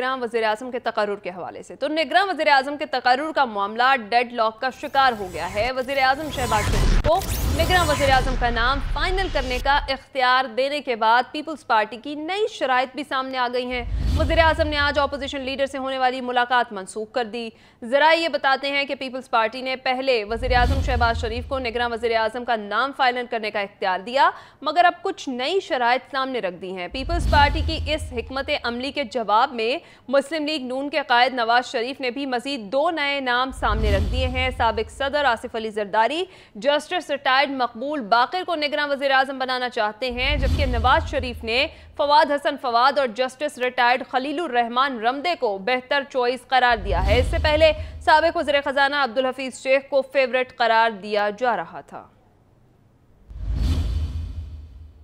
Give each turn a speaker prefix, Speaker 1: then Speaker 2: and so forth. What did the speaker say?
Speaker 1: निगरान वजी अजम के तकर के हवाले से तो निगरान वजी अजम के तकर का मामला डेड लॉक का शिकार हो गया है वजी अजम शहबाज शरीफ को निगरान वजे अजम का नाम फाइनल करने का इख्तियार देने के बाद पीपल्स पार्टी की नई शराइ भी सामने आ गई हैं वजे अजम ने आज अपोजिशन लीडर से होने वाली मुलाकात मनसूख कर दी ज़रा ये बताते हैं कि पीपल्स पार्टी ने पहले वजी अजम शहबाज शरीफ को निगरान वजी अजम का नाम फाइनल करने का इख्तियार दिया मगर अब कुछ नई शराइ सामने रख दी हैं पीपल्स पार्टी की इस हमत अमली के जवाब में मुस्लिम लीग नून के कायद नवाज शरीफ ने भी मजीद दो नए नाम सामने रख दिए हैं सबक सदर Asif Ali Zardari justice justice retired Maqbool Baqar को निगरान वजी अजम बनाना चाहते हैं जबकि नवाज शरीफ ने फवाद हसन फवाद और जस्टिस रिटायर्ड रहमान रमदे को बेहतर चॉइस करार दिया है इससे पहले सबक वजर ख़जाना अब्दुल हफीज़ शेख को फेवरेट करार दिया जा रहा था